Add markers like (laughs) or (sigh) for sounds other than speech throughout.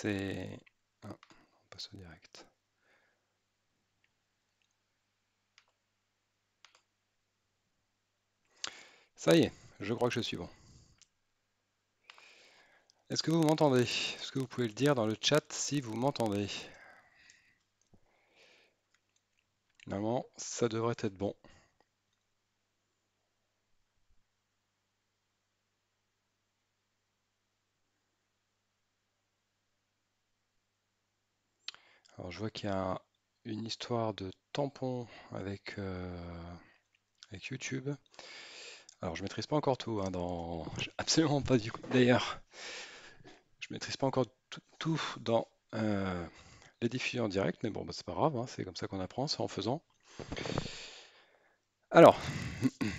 C'est... Ah, passe direct. Ça y est, je crois que je suis bon. Est-ce que vous m'entendez Est-ce que vous pouvez le dire dans le chat si vous m'entendez Normalement, ça devrait être bon. Alors je vois qu'il y a une histoire de tampon avec, euh, YouTube. Alors je ne maîtrise pas encore tout, hein, dans... (laughs) absolument pas du coup. D'ailleurs, je ne maîtrise pas encore tout, dans euh, les diffusions en direct, mais bon, bah, c'est pas grave, hein, c'est comme ça qu'on apprend, c'est en faisant. Alors,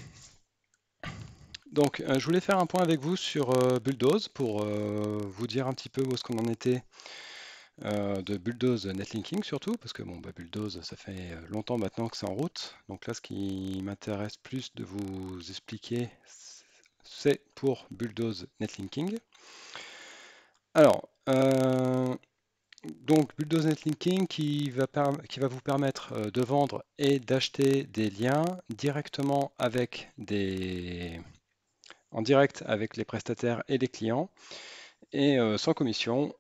(clears throat) donc euh, je voulais faire un point avec vous sur Bulldoze pour vous dire un petit peu où est-ce qu'on en était euh, de Bulldoze Netlinking surtout, parce que bon, bah, Bulldoze, ça fait euh, longtemps maintenant que c'est en route. Donc là, ce qui m'intéresse plus de vous expliquer, c'est pour Bulldoze Netlinking. Alors, euh, donc Bulldoze Netlinking qui va, qui va vous permettre de vendre et d'acheter des liens directement avec des en direct avec les prestataires et les clients et sans commission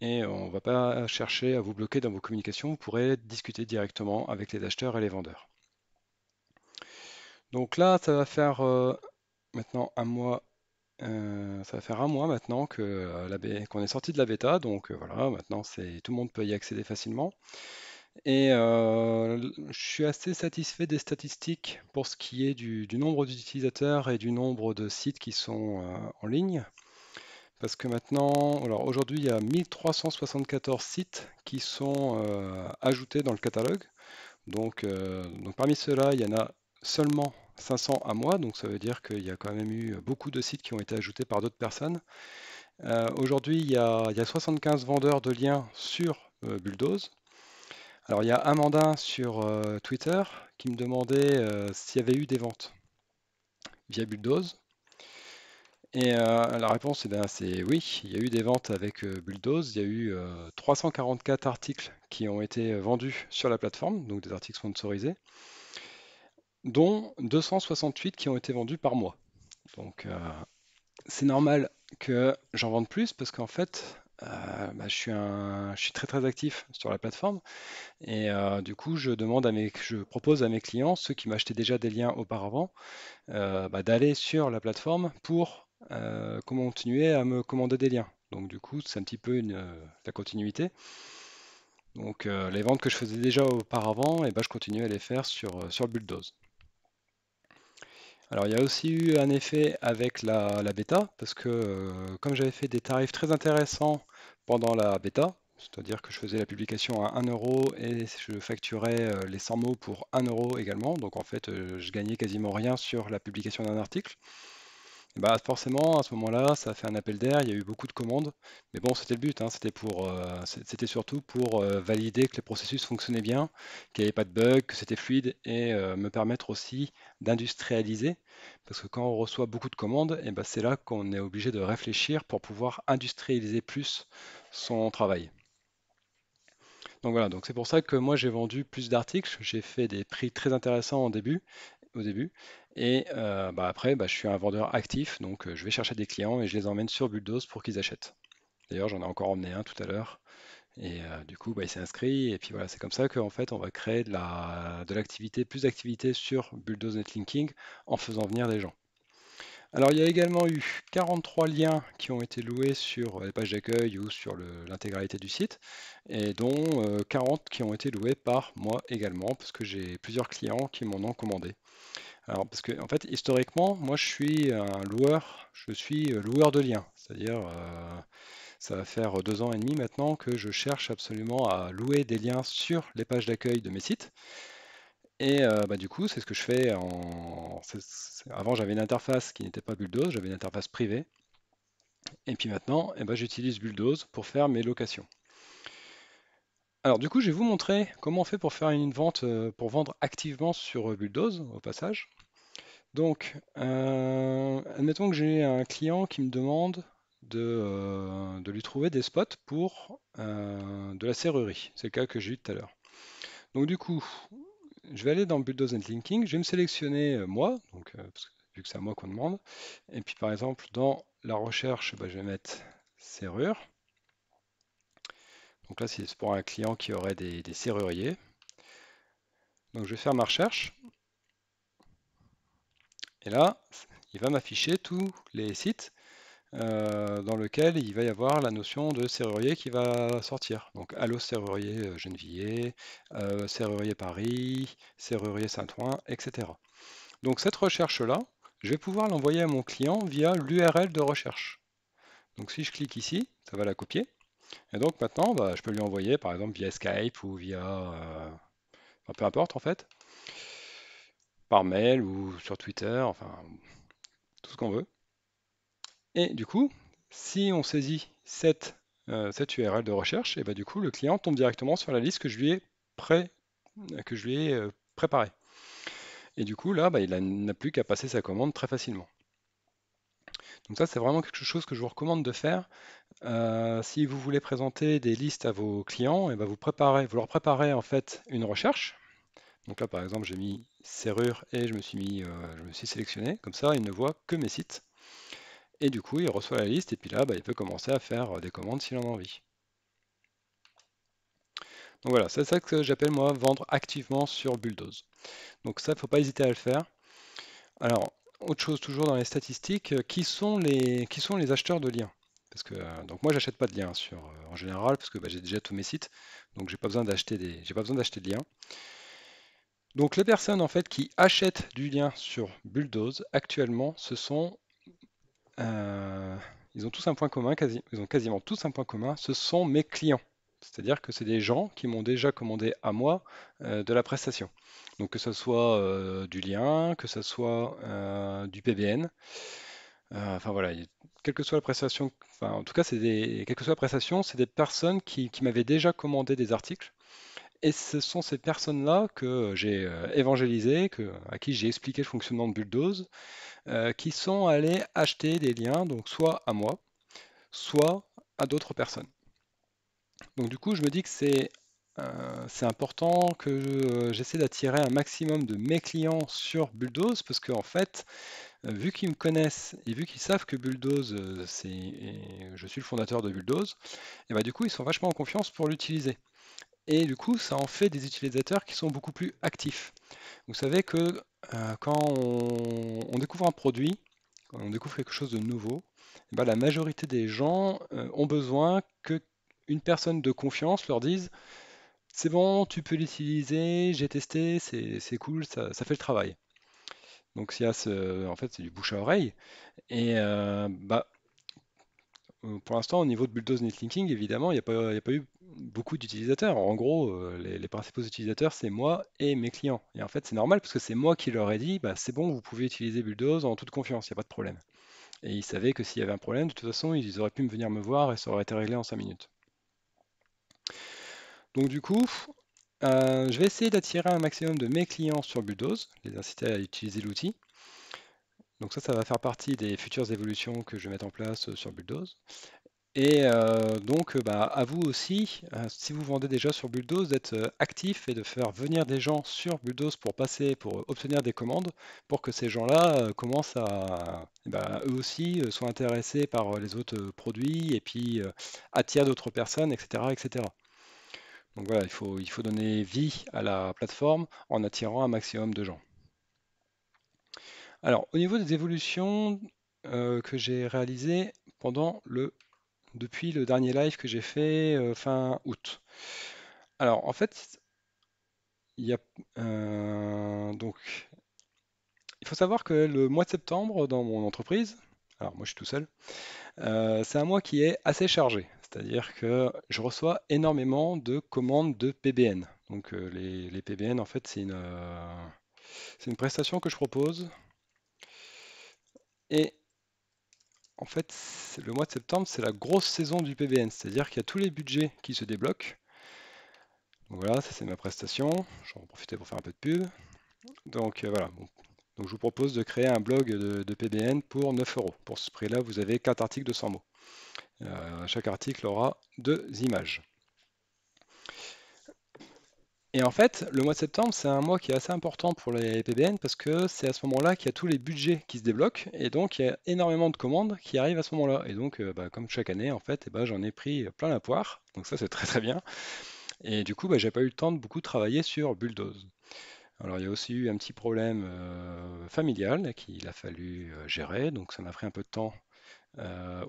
et on ne va pas chercher à vous bloquer dans vos communications. Vous pourrez discuter directement avec les acheteurs et les vendeurs. Donc là, ça va faire euh, maintenant un mois. Euh, ça va faire mois maintenant euh, qu'on est sorti de la bêta, donc voilà, maintenant tout le monde peut y accéder facilement. Et je suis assez satisfait des statistiques pour ce qui est du nombre d'utilisateurs et du nombre de sites qui sont en ligne. Parce que maintenant, alors aujourd'hui, il y a 1374 sites qui sont euh, ajoutés dans le catalogue. Euh, donc, parmi ceux-là, il y en a seulement 500 à moi. Donc ça veut dire qu'il y a quand même eu beaucoup de sites qui ont été ajoutés par d'autres personnes. Euh, aujourd'hui, il, il, y a 75 vendeurs de liens sur Bulldoze. Alors il y a Amanda sur Twitter qui me demandait s'il y avait eu des ventes via Bulldoze. Et euh, la réponse, c'est oui, il y a eu des ventes avec euh, Bulldoze, il y a eu 344 euh, articles qui ont été vendus sur la plateforme, donc des articles sponsorisés, dont 268 qui ont été vendus par mois. Donc c'est normal que j'en vende plus parce qu'en fait, bah, je, suis un, je, suis très très actif sur la plateforme et du coup je demande à mes, je propose à mes clients, ceux qui m'achetaient déjà des liens auparavant, bah, d'aller sur la plateforme pour euh, comment continuer à me commander des liens. Donc du coup, c'est un petit peu une, euh, la continuité. Donc euh, les ventes que je faisais déjà auparavant, et eh ben, je continuais à les faire sur, sur Bulldoze. Alors il y a aussi eu un effet avec la, bêta, parce que comme j'avais fait des tarifs très intéressants pendant la bêta, c'est-à-dire que je faisais la publication à 1 euro et je facturais les 100 mots pour 1 euro également, donc en fait je gagnais quasiment rien sur la publication d'un article. Bah, forcément, à ce moment-là, ça a fait un appel d'air, il y a eu beaucoup de commandes, mais bon, c'était le but, hein. euh, c'était surtout pour euh, valider que les processus fonctionnaient bien, qu'il n'y avait pas de bugs, que c'était fluide et euh, me permettre aussi d'industrialiser, parce que quand on reçoit beaucoup de commandes, eh ben, c'est là qu'on est obligé de réfléchir pour pouvoir industrialiser plus son travail. Donc voilà, donc c'est pour ça que moi j'ai vendu plus d'articles, j'ai fait des prix très intéressants au début, et bah après, bah, je suis un vendeur actif, donc je vais chercher des clients et je les emmène sur Bulldoze pour qu'ils achètent. D'ailleurs, j'en ai encore emmené un tout à l'heure. Et du coup, bah, il s'est inscrit. Et puis voilà, c'est comme ça qu'en fait, on va créer de l'activité, plus d'activité sur Bulldoze Netlinking en faisant venir des gens. Alors il y a également eu 43 liens qui ont été loués sur euh, les pages d'accueil ou sur l'intégralité du site, et dont 40 euh, qui ont été loués par moi également, parce que j'ai plusieurs clients qui m'en ont commandé. Alors parce que en fait historiquement, moi je suis un loueur, je suis euh, loueur de liens, c'est-à-dire ça va faire deux ans et demi maintenant que je cherche absolument à louer des liens sur les pages d'accueil de mes sites. Et bah, du coup, c'est ce que je fais. En... Avant, j'avais une interface qui n'était pas Bulldoze, j'avais une interface privée. Et puis maintenant, eh ben, j'utilise Bulldoze pour faire mes locations. Alors du coup, je vais vous montrer comment on fait pour faire une vente, pour vendre activement sur Bulldoze, au passage. Donc, euh, admettons que j'ai un client qui me demande de, lui trouver des spots pour de la serrurerie. C'est le cas que j'ai eu tout à l'heure. Donc du coup, je vais aller dans Bulldoze and Linking, je vais me sélectionner euh, moi, donc, euh, vu que c'est à moi qu'on demande, et puis par exemple dans la recherche, bah, je vais mettre serrure. Donc là c'est pour un client qui aurait des serruriers. Donc je vais faire ma recherche, et là il va m'afficher tous les sites euh, dans lequel il va y avoir la notion de serrurier qui va sortir. Donc Allo Serrurier euh, Gennevilliers, euh, Serrurier Paris, Serrurier Saint-Ouen, etc. Donc cette recherche-là, je vais pouvoir l'envoyer à mon client via l'URL de recherche. Donc si je clique ici, ça va la copier. Et donc maintenant, bah, je peux lui envoyer par exemple via Skype ou via... peu importe en fait. Par mail ou sur Twitter, enfin tout ce qu'on veut. Et du coup, si on saisit cette, URL euh, de recherche, et bah, du coup, le client tombe directement sur la liste que je lui ai, euh, préparée. Et du coup, là, bah, il n'a plus qu'à passer sa commande très facilement. Donc ça, c'est vraiment quelque chose que je vous recommande de faire. Euh, si vous voulez présenter des listes à vos clients, et bah, vous, préparez, vous leur préparez en fait une recherche. Donc là, par exemple, j'ai mis serrure et je me suis, je me suis sélectionné. Comme ça, il ne voit que mes sites. Et du coup, il reçoit la liste et puis là, bah, il peut commencer à faire euh, des commandes s'il en a envie. Donc voilà, c'est ça que j'appelle moi vendre activement sur Bulldoze. Donc ça, il ne faut pas hésiter à le faire. Alors, autre chose toujours dans les statistiques, euh, qui sont les, qui sont les acheteurs de liens parce que euh, donc moi j'achète pas de liens sur en général parce que bah, j'ai déjà tous mes sites donc j'ai pas besoin d'acheter des j'ai pas besoin d'acheter de liens donc les personnes en fait qui achètent du lien sur Bulldoze actuellement ce sont euh, ils ont tous un point commun, quasi, ils ont quasiment tous un point commun, ce sont mes clients. C'est-à-dire que c'est des gens qui m'ont déjà commandé à moi euh, de la prestation. Donc que ce soit euh, du lien, que ce soit du PBN. enfin voilà, quelle que soit la prestation, enfin, en tout cas, c'est des, quelle que soit la prestation, c'est des personnes qui m'avaient déjà commandé des articles et ce sont ces personnes-là que j'ai euh, évangélisées, que, à qui j'ai expliqué le fonctionnement de Bulldoze, euh, qui sont allées acheter des liens, donc soit à moi, soit à d'autres personnes. Donc du coup, je me dis que c'est euh, important que j'essaie d'attirer un maximum de mes clients sur Bulldoze parce qu'en fait, vu qu'ils me connaissent et vu qu'ils savent que Bulldoze, c'est, je suis le fondateur de Bulldoze, et bah du coup ils sont vachement en confiance pour l'utiliser. Et du coup, ça en fait des utilisateurs qui sont beaucoup plus actifs. Vous savez que euh, quand on, découvre un produit, quand on découvre quelque chose de nouveau, eh ben, la majorité des gens euh, ont besoin que une personne de confiance leur dise c'est bon, tu peux l'utiliser, j'ai testé, c'est cool, ça, fait le travail. Donc il y ce, en fait c'est du bouche à oreille. Et euh, bah, Hum, pour l'instant, au niveau de Bulldoze Netlinking, évidemment, il n'y a, pas eu beaucoup d'utilisateurs. En gros, euh, les, principaux utilisateurs, c'est moi et mes clients. Et en fait, c'est normal parce que c'est moi qui leur ai dit bah, c'est bon, vous pouvez utiliser Bulldoze en toute confiance, il n'y a pas de problème. Et ils savaient que s'il y avait un problème, de toute façon, ils auraient pu me venir me voir et ça aurait été réglé en 5 minutes. Donc, du coup, euh, je vais essayer d'attirer un maximum de mes clients sur Bulldoze, les inciter à utiliser l'outil. Donc ça, ça va faire partie des futures évolutions que je vais mettre en place euh, sur Bulldoze. Et euh, donc, euh, bah, à vous aussi, si vous vendez déjà sur Bulldoze, d'être actif et de faire venir des gens sur Bulldoze pour passer, pour obtenir des commandes, pour que ces gens-là commencent à, eh bah, eux aussi, soient intéressés par les autres produits et puis attirent d'autres personnes, etc., etc. Donc voilà, il faut, il faut donner vie à la plateforme en attirant un maximum de gens. Alors, au niveau des évolutions euh, que j'ai réalisées pendant le, depuis le dernier live que j'ai fait euh, fin août. Alors, en fait, euh, il faut savoir que le mois de septembre dans mon entreprise, alors moi je suis tout seul, c'est un mois qui est assez chargé. C'est-à-dire que je reçois énormément de commandes de PBN. Donc les, PBN, en fait, c'est une prestation que je propose et en fait, le mois de septembre, c'est la grosse saison du PBN, c'est-à-dire qu'il y a tous les budgets qui se débloquent. voilà, ça c'est ma prestation, j'en profiter pour faire un peu de pub. Donc euh, voilà, Donc je vous propose de créer un blog de, PBN pour 9 euros. Pour ce prix-là, vous avez 4 articles de 100 mots. Euh, chaque article aura deux images. Et en fait, le mois de septembre, c'est un mois qui est assez important pour les PBN parce que c'est à ce moment-là qu'il y a tous les budgets qui se débloquent et donc il y a énormément de commandes qui arrivent à ce moment-là. Et donc, euh, bah, comme chaque année, en fait, eh ben, j'en ai pris plein la poire. Donc ça, c'est très très bien. Et du coup, bah, j'ai pas eu le temps de beaucoup travailler sur Bulldoze. Alors il y a aussi eu un petit problème euh, familial qu'il a fallu euh, gérer, donc ça m'a pris un peu de temps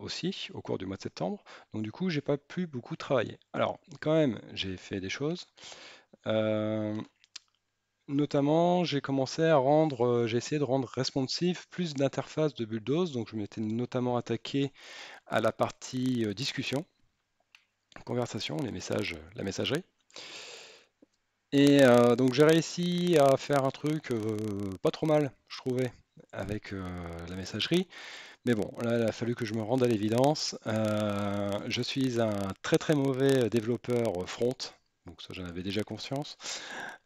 aussi au cours du mois de septembre. Donc du coup, j'ai pas pu beaucoup travailler. Alors quand même, j'ai fait des choses. Euh, notamment, j'ai commencé à rendre, euh, j'ai essayé de rendre responsive plus d'interfaces de Bulldoze. Donc, je m'étais notamment attaqué à la partie euh, discussion, conversation, les messages, la messagerie. Et donc, j'ai réussi à faire un truc pas trop mal, je trouvais, avec la messagerie. Mais bon, là, il a fallu que je me rende à l'évidence. je suis un très très mauvais développeur front. Donc ça, j'en avais déjà conscience.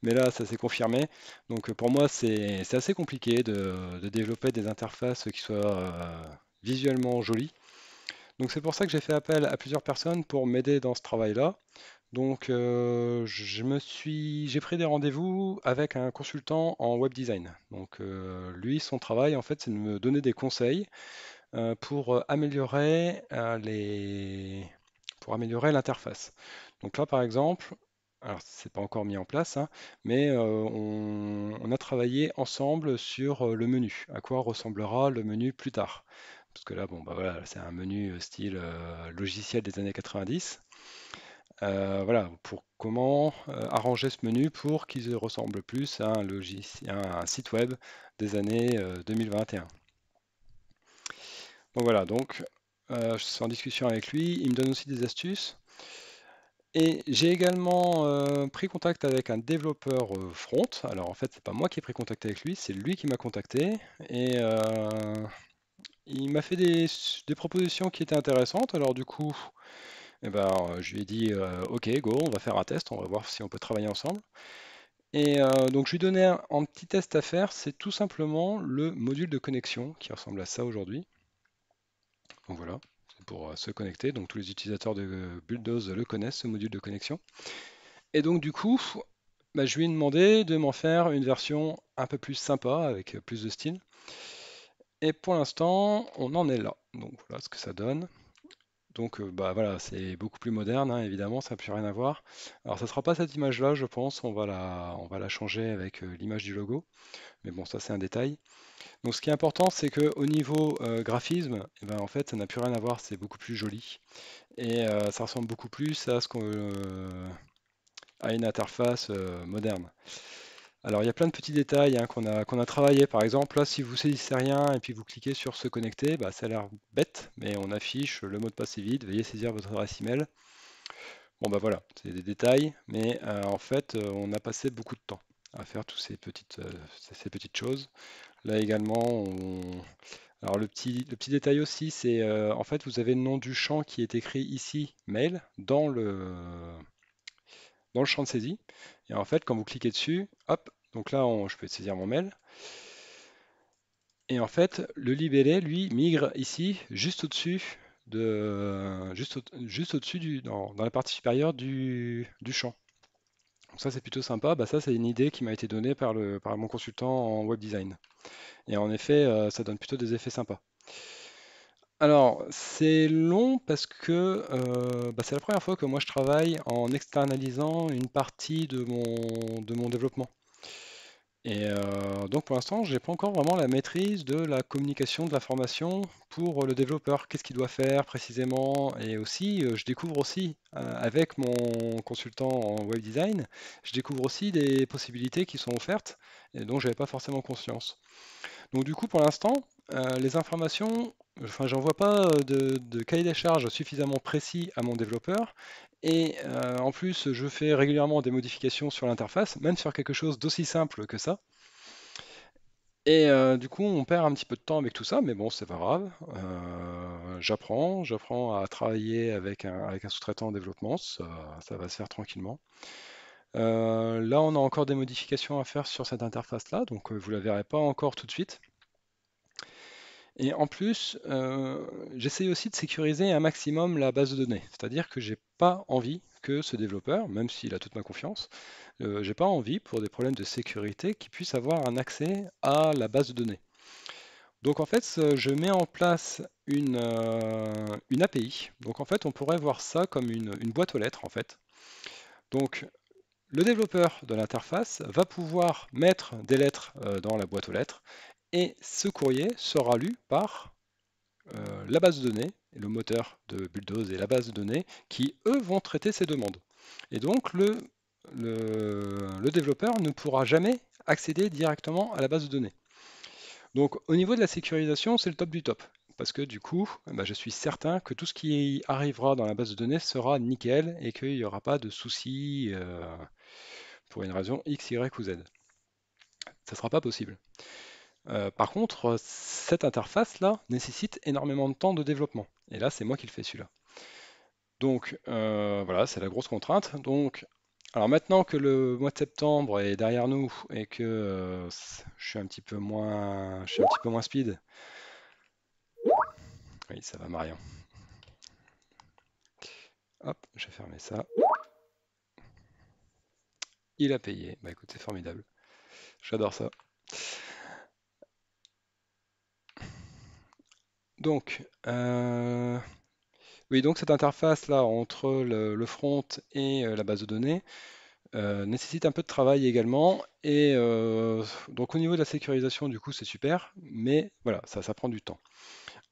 Mais là, ça s'est confirmé. Donc euh, pour moi, c'est assez compliqué de, développer des interfaces qui soient euh, visuellement jolies. Donc c'est pour ça que j'ai fait appel à plusieurs personnes pour m'aider dans ce travail-là. Donc euh, je me suis, j'ai pris des rendez-vous avec un consultant en web design. Donc lui, son travail en fait, c'est de me donner des conseils pour améliorer les, pour améliorer l'interface. Donc là, par exemple, alors c'est pas encore mis en place, hein, mais on, a travaillé ensemble sur le menu, à quoi ressemblera le menu plus tard. Parce que là, bon, bah voilà, c'est un menu style logiciel des années 90. voilà, pour comment arranger ce menu pour qu'il ressemble plus à un, un site web des années 2021. Bon voilà, donc je suis en discussion avec lui, il me donne aussi des astuces. Et j'ai également pris contact avec un développeur front. Alors en fait, c'est pas moi qui ai pris contact avec lui, c'est lui qui m'a contacté. Et il m'a fait des, propositions qui étaient intéressantes. Alors du coup, eh ben, je lui ai dit ok go, on va faire un test, on va voir si on peut travailler ensemble. Et donc je lui ai un, un petit test à faire, c'est tout simplement le module de connexion qui ressemble à ça aujourd'hui. Donc voilà pour euh, se connecter. Donc tous les utilisateurs de euh, Bulldoze le connaissent, ce module de connexion. Et donc du coup, bah, je lui ai demandé de m'en faire une version un peu plus sympa, avec euh, plus de style. Et pour l'instant, on en est là. Donc voilà ce que ça donne. Donc euh, bah voilà, c'est beaucoup plus moderne, hein, évidemment, ça n'a plus rien à voir. Alors ça ne sera pas cette image-là, je pense, on va la, on va la changer avec euh, l'image du logo. Mais bon, ça c'est un détail. Donc ce qui est important, c'est que au niveau euh, graphisme, eh ben, en fait, ça n'a plus rien à voir, c'est beaucoup plus joli. Et ça ressemble beaucoup plus à ce qu'on à une interface moderne. Alors il y a plein de petits détails hein, qu'on a, qu'on a travaillé. Par exemple, là, si vous saisissez rien et puis vous cliquez sur se connecter, bah, ça a l'air bête, mais on affiche le mot de passe vide, veuillez saisir votre adresse email. Bon bah voilà, c'est des détails, mais euh, en fait euh, on a passé beaucoup de temps à faire toutes ces petites, euh, ces petites choses. Là également, alors le petit, le petit détail aussi, c'est en fait vous avez le nom du champ qui est écrit ici, mail, dans le dans le champ de saisie. Et en fait, quand vous cliquez dessus, hop, donc là, je peux saisir mon mail. Et en fait, le libellé, lui, migre ici, juste au-dessus de, juste, au, juste au-dessus du, dans, la partie supérieure du, du champ. Donc ça, c'est plutôt sympa. Bah, ça, c'est une idée qui m'a été donnée par, le, par mon consultant en web design. Et en effet, euh, ça donne plutôt des effets sympas. Alors, c'est long parce que euh, bah, c'est la première fois que moi je travaille en externalisant une partie de mon, de mon développement. Et euh, donc pour l'instant, je n'ai pas encore vraiment la maîtrise de la communication de la formation pour le développeur. Qu'est-ce qu'il doit faire précisément Et aussi, euh, je découvre aussi, avec mon consultant en web design, je découvre aussi des possibilités qui sont offertes et dont je n'avais pas forcément conscience. Donc du coup, pour l'instant, euh, les informations, enfin, j'envoie pas euh, de, cahier des charges suffisamment précis à mon développeur. Et euh, en plus, je fais régulièrement des modifications sur l'interface, même sur quelque chose d'aussi simple que ça. Et du coup, on perd un petit peu de temps avec tout ça, mais bon, c'est pas grave. j'apprends, j'apprends à travailler avec un, sous-traitant en développement, ça, ça, va se faire tranquillement. là, on a encore des modifications à faire sur cette interface-là, donc vous la verrez pas encore tout de suite. Et en plus, euh, j'essaye aussi de sécuriser un maximum la base de données. C'est-à-dire que j'ai pas envie que ce développeur, même s'il a toute ma confiance, euh, j'ai pas envie, pour des problèmes de sécurité, qu'il puisse avoir un accès à la base de données. Donc en fait, je mets en place une, euh, une API. Donc en fait, on pourrait voir ça comme une, boîte aux lettres en fait. Donc le développeur de l'interface va pouvoir mettre des lettres euh, dans la boîte aux lettres et ce courrier sera lu par euh, la base de données, le moteur de Bulldoze et la base de données, qui eux vont traiter ces demandes. Et donc le, le, développeur ne pourra jamais accéder directement à la base de données. Donc au niveau de la sécurisation, c'est le top du top. Parce que du coup, eh ben, je suis certain que tout ce qui arrivera dans la base de données sera nickel et qu'il n'y aura pas de soucis euh, pour une raison X, Y ou Z. Ça ne sera pas possible. Euh, par contre, euh, cette interface-là nécessite énormément de temps de développement. Et là, c'est moi qui le fais celui-là. Donc euh, voilà, c'est la grosse contrainte. Donc, alors maintenant que le mois de septembre est derrière nous et que je suis un petit peu moins, suis un petit peu moins speed. Oui, ça va Marion. Hop, je vais ça. Il a payé. Bah écoute, c'est formidable. J'adore ça. Donc, euh, oui, donc cette interface-là entre le, front et euh, la base de données euh, nécessite un peu de travail également. Et donc au niveau de la sécurisation, du coup, c'est super, mais voilà, ça, prend du temps.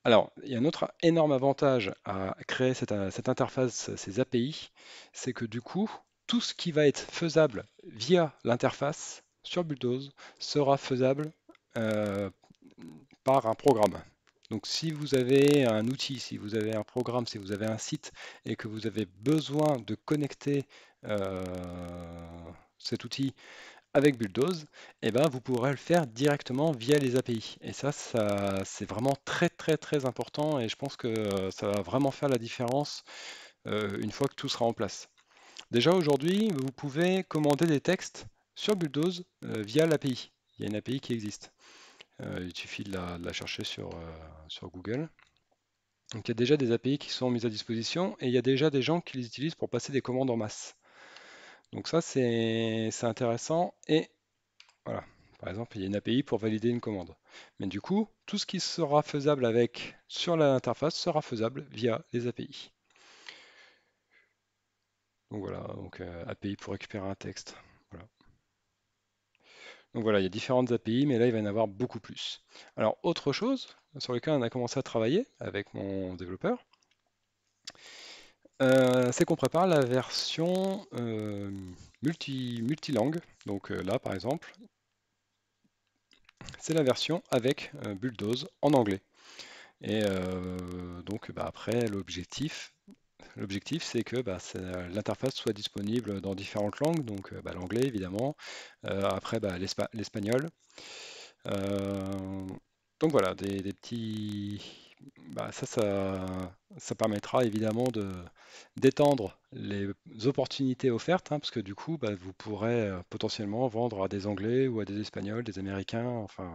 Alors, il y a un autre énorme avantage à créer cette, interface, ces API, c'est que du coup, tout ce qui va être faisable via l'interface sur Bulldoze sera faisable par un programme. Donc si vous avez un outil, si vous avez un programme, si vous avez un site et que vous avez besoin de connecter euh, cet outil avec Bulldoze, eh ben, vous pourrez le faire directement via les API. Et ça, ça c'est vraiment très très très important et je pense que euh, ça va vraiment faire la différence euh, une fois que tout sera en place. Déjà aujourd'hui, vous pouvez commander des textes sur Bulldoze via l'API. Il y a une API qui existe. Euh, il suffit de la, chercher euh, sur, Google. Donc il y a déjà des API qui sont mises à disposition et il y a déjà des gens qui les utilisent pour passer des commandes en masse. Donc ça c'est intéressant et voilà, par exemple il y a une API pour valider une commande. Mais du coup, tout ce qui sera faisable avec sur l'interface sera faisable via les API. Donc voilà, euh, API pour récupérer un texte. Donc voilà, il y a différentes API, mais là, il va y en avoir beaucoup plus. Alors, autre chose sur lequel on a commencé à travailler avec mon développeur, euh, c'est qu'on prépare la version euh, multi, multilangue. Donc euh, là, par exemple, c'est la version avec Bulldoze en anglais. Et donc, bah, après, l'objectif, L'objectif, c'est que bah, l'interface soit disponible dans différentes langues, donc euh, bah, l'anglais évidemment, euh, après bah, l'espagnol. Euh, donc voilà, des, petits. ça, ça, permettra évidemment d'étendre les opportunités offertes, hein, parce que du coup, vous pourrez potentiellement vendre à des Anglais ou à des Espagnols, des Américains, enfin,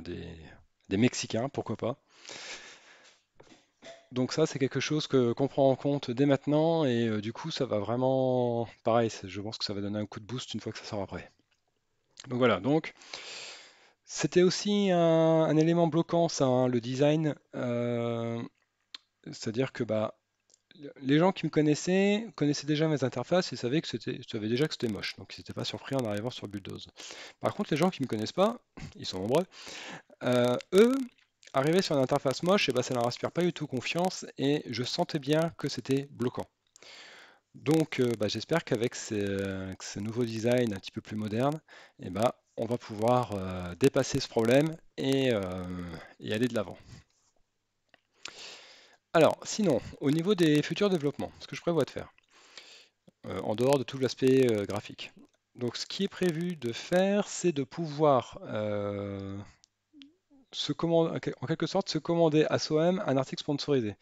des Mexicains, pourquoi pas. Donc ça, c'est quelque chose que qu'on prend en compte dès maintenant et euh, du coup, ça va vraiment, pareil, je pense que ça va donner un coup de boost une fois que ça sort après. Donc voilà, donc c'était aussi un, élément bloquant, ça, hein, le design. Euh, c'est-à-dire que bah, les gens qui me connaissaient connaissaient déjà mes interfaces et savaient que c'était, déjà que c'était moche, donc ils n'étaient pas surpris en arrivant sur Bulldoze. Par contre, les gens qui me connaissent pas, ils sont nombreux, euh, eux, Arriver sur une interface moche, et eh ben, ça ne respire inspire pas du tout confiance et je sentais bien que c'était bloquant. Donc euh, bah, j'espère qu'avec euh, ce nouveau design un petit peu plus moderne, eh ben, on va pouvoir euh, dépasser ce problème et, et aller de l'avant. Alors sinon, au niveau des futurs développements, ce que je prévois de faire, en dehors de tout l'aspect graphique. Donc ce qui est prévu de faire, c'est de pouvoir en quelque sorte se commander à soi un article sponsorisé.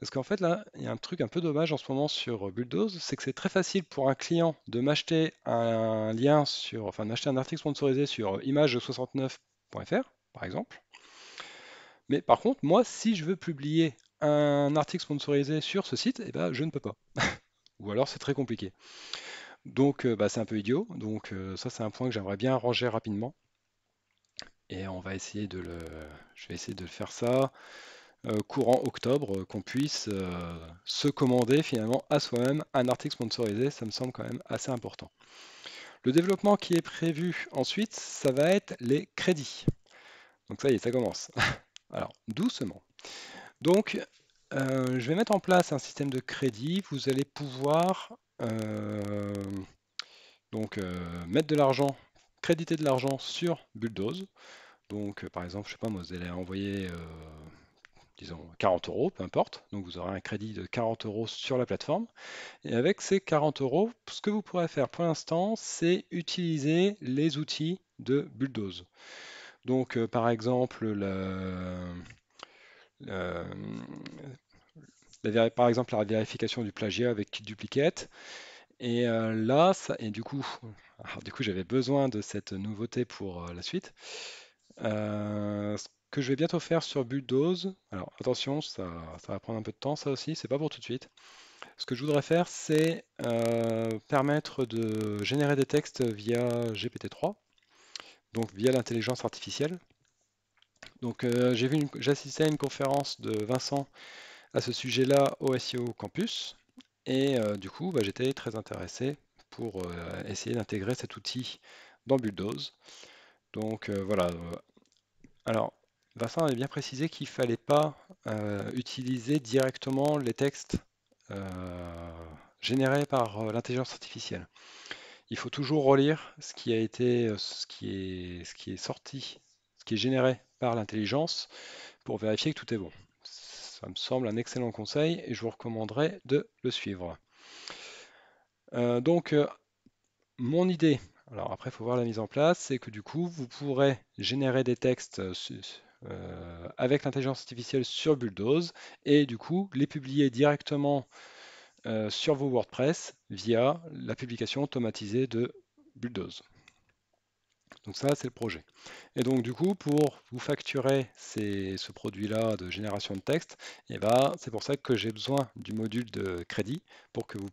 Parce qu'en fait, là, il y a un truc un peu dommage en ce moment sur euh, Bulldoze, c'est que c'est très facile pour un client de m'acheter un lien sur, enfin, d'acheter un article sponsorisé sur euh, image69.fr, par exemple. Mais par contre, moi, si je veux publier un article sponsorisé sur ce site, eh ben, je ne peux pas. (laughs) Ou alors, c'est très compliqué. Donc, euh, bah, c'est un peu idiot. Donc, ça, c'est un point que j'aimerais bien ranger rapidement et on va essayer de le je vais essayer de faire ça euh, courant octobre euh, qu'on puisse euh, se commander finalement à soi-même un article sponsorisé ça me semble quand même assez important le développement qui est prévu ensuite ça va être les crédits donc ça y est ça commence (laughs) alors doucement donc je vais mettre en place un système de crédit vous allez pouvoir donc mettre de l'argent créditer de l'argent sur Bulldoze. Donc, euh, par exemple, je sais pas, moi, vous allez envoyer, euh, disons, 40 euros, peu importe. Donc, vous aurez un crédit de 40 euros sur la plateforme. Et avec ces 40 euros, ce que vous pourrez faire pour l'instant, c'est utiliser les outils de Bulldoze. Donc, euh, par exemple, la, par exemple, la vérification du plagiat avec Kit Et là, ça, et du coup, ah, du coup, j'avais besoin de cette nouveauté pour la suite. Euh, ce que je vais bientôt faire sur Bulldoze, alors attention, ça, va prendre un peu de temps, ça aussi, c'est pas pour tout de suite. Ce que je voudrais faire, c'est euh, permettre de générer des textes via GPT-3, donc via l'intelligence artificielle. Donc euh, j'ai vu, j'assistais à une conférence de Vincent à ce sujet-là au SEO Campus, et du coup, bah, j'étais très intéressé pour essayer d'intégrer cet outil dans Bulldoze. Donc voilà, alors, Vincent avait bien précisé qu'il ne fallait pas euh, utiliser directement les textes euh, générés par euh, l'intelligence artificielle. Il faut toujours relire ce qui a été, ce qui est, ce qui est sorti, ce qui est généré par l'intelligence pour vérifier que tout est bon. Ça me semble un excellent conseil et je vous recommanderais de le suivre. donc, mon idée alors après, il faut voir la mise en place, c'est que du coup, vous pourrez générer des textes euh, euh, avec l'intelligence artificielle sur Bulldoze et du coup les publier directement euh, sur vos WordPress via la publication automatisée de Bulldoze. Donc ça, c'est le projet. Et donc du coup, pour vous facturer ce produit-là de génération de texte, eh ben, c'est pour ça que j'ai besoin du module de crédit pour que, vous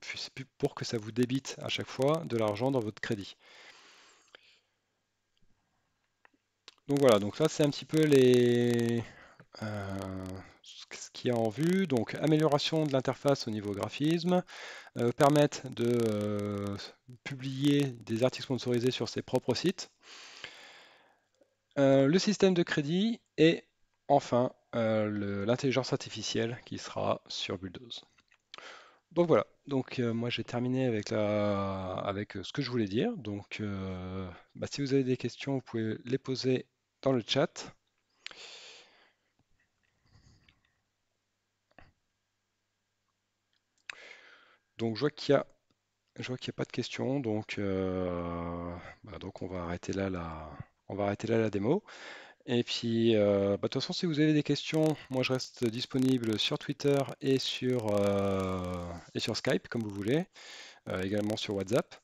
pour que ça vous débite à chaque fois de l'argent dans votre crédit. Donc voilà, donc ça c'est un petit peu les, euh, ce qu'il y a en vue. Donc amélioration de l'interface au niveau graphisme, euh, permettre de euh, publier des articles sponsorisés sur ses propres sites, le système de crédit et enfin l'intelligence artificielle qui sera sur Bulldoze. Donc voilà, donc moi j'ai terminé avec, la... avec ce que je voulais dire. Donc bah, si vous avez des questions, vous pouvez les poser dans le chat. Donc je vois qu'il vois qu'il n'y a pas de questions, donc, euh, bah, donc on va arrêter là la, on va arrêter là la démo. Et puis, euh, bah, de toute façon, si vous avez des questions, moi je reste disponible sur Twitter et euh, et sur Skype, comme vous voulez, également sur WhatsApp.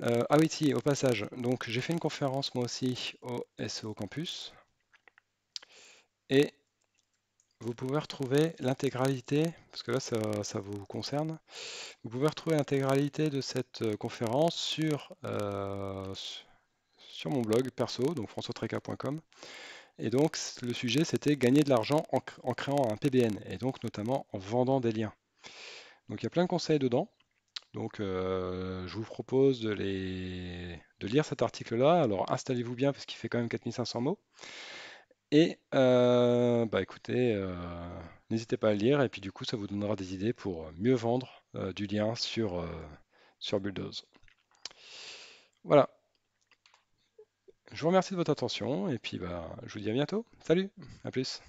Euh, ah oui, si, au passage, donc j'ai fait une conférence moi aussi au SEO Campus. Et vous pouvez retrouver l'intégralité, parce que là ça, vous concerne, vous pouvez retrouver l'intégralité de cette euh, conférence sur, euh, sur mon blog perso, donc françoistreca.com. Et donc le sujet c'était gagner de l'argent en, en créant un PBN, et donc notamment en vendant des liens. Donc il y a plein de conseils dedans. Donc, euh, je vous propose de, lire cet article-là. Alors, installez-vous bien parce qu'il fait quand même 4500 mots. Et euh, bah, écoutez, euh, n'hésitez pas à le lire et puis du coup, ça vous donnera des idées pour mieux vendre du lien sur, Bulldoze. Voilà. Je vous remercie de votre attention et puis bah, je vous dis à bientôt. Salut, à plus.